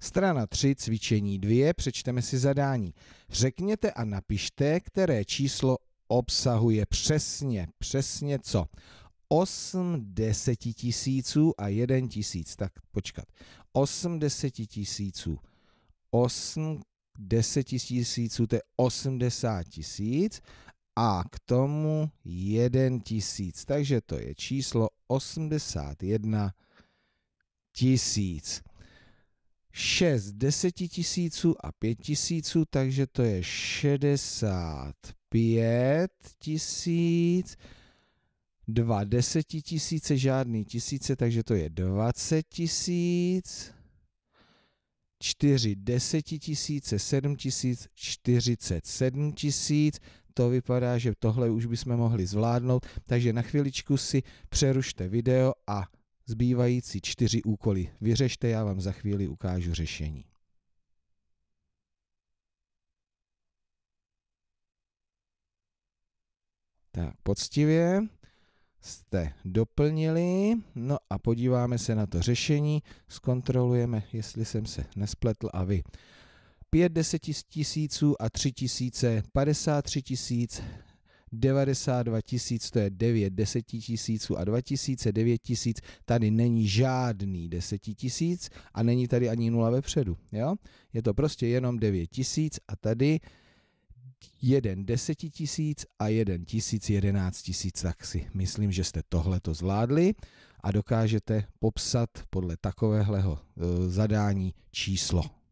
Strana 3, cvičení 2, přečteme si zadání. Řekněte a napište, které číslo obsahuje přesně, přesně co. 8 desetitisíců a 1 tisíc, tak počkat. 8 desetitisíců, 8 desetitisíců, to je 80 tisíc a k tomu 1 tisíc, takže to je číslo 81 tisíc. 6 10 tisíců a 5 tisíců, takže to je 65 tisíc, 2 10 tisíce, žádný tisíce, takže to je 20 tisíc, 4 10 tisíce, 7 tisíc, 47 tisíc, to vypadá, že tohle už bychom mohli zvládnout, takže na chviličku si přerušte video a Zbývající čtyři úkoly vyřešte, já vám za chvíli ukážu řešení. Tak, poctivě jste doplnili, no a podíváme se na to řešení, zkontrolujeme, jestli jsem se nespletl a vy. 5 tisíců a 3 tisíce, 53 tisíc, 92 tisíc, to je 9 deseti tisíců a 2000, 9 tisíc, tady není žádný deseti tisíc a není tady ani nula vepředu. Jo? Je to prostě jenom 9 tisíc a tady jeden deseti tisíc a jeden tisíc, jedenáct tisíc, tak si myslím, že jste tohle to zvládli a dokážete popsat podle takovéhleho eh, zadání číslo.